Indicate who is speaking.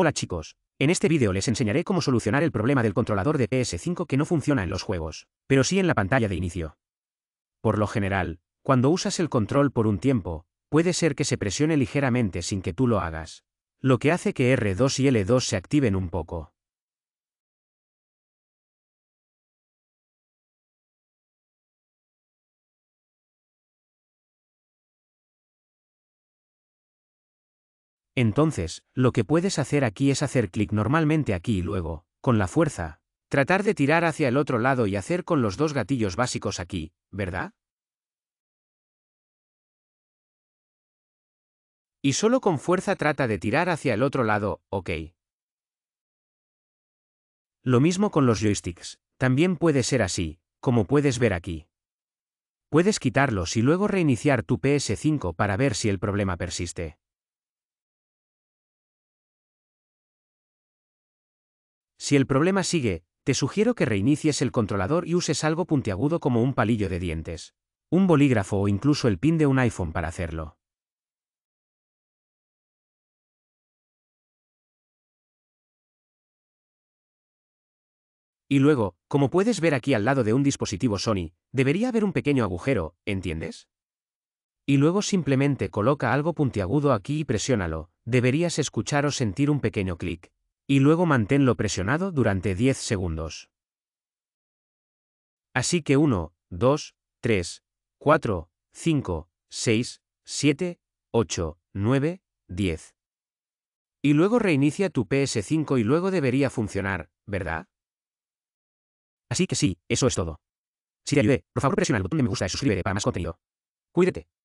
Speaker 1: Hola chicos, en este vídeo les enseñaré cómo solucionar el problema del controlador de PS5 que no funciona en los juegos, pero sí en la pantalla de inicio. Por lo general, cuando usas el control por un tiempo, puede ser que se presione ligeramente sin que tú lo hagas, lo que hace que R2
Speaker 2: y L2 se activen un poco. Entonces, lo que puedes hacer
Speaker 1: aquí es hacer clic normalmente aquí y luego, con la fuerza, tratar de tirar hacia el otro lado y hacer con los dos gatillos básicos aquí, ¿verdad? Y solo con fuerza trata de tirar hacia el otro lado, ok. Lo mismo con los joysticks, también puede ser así, como puedes ver aquí. Puedes quitarlos y luego reiniciar tu PS5 para ver si el problema persiste. Si el problema sigue, te sugiero que reinicies el controlador y uses algo puntiagudo como un palillo de dientes, un bolígrafo o incluso el pin de un iPhone
Speaker 2: para hacerlo. Y luego, como puedes ver
Speaker 1: aquí al lado de un dispositivo Sony, debería haber un pequeño agujero, ¿entiendes? Y luego simplemente coloca algo puntiagudo aquí y presiónalo, deberías escuchar o sentir un pequeño clic y luego manténlo presionado durante 10 segundos. Así que 1, 2, 3, 4, 5, 6, 7, 8, 9, 10. Y luego reinicia tu PS5 y luego debería funcionar, ¿verdad? Así que sí,
Speaker 2: eso es todo. Si te ayudé, por favor presiona el botón de me gusta y suscríbete para más contenido. Cuídate.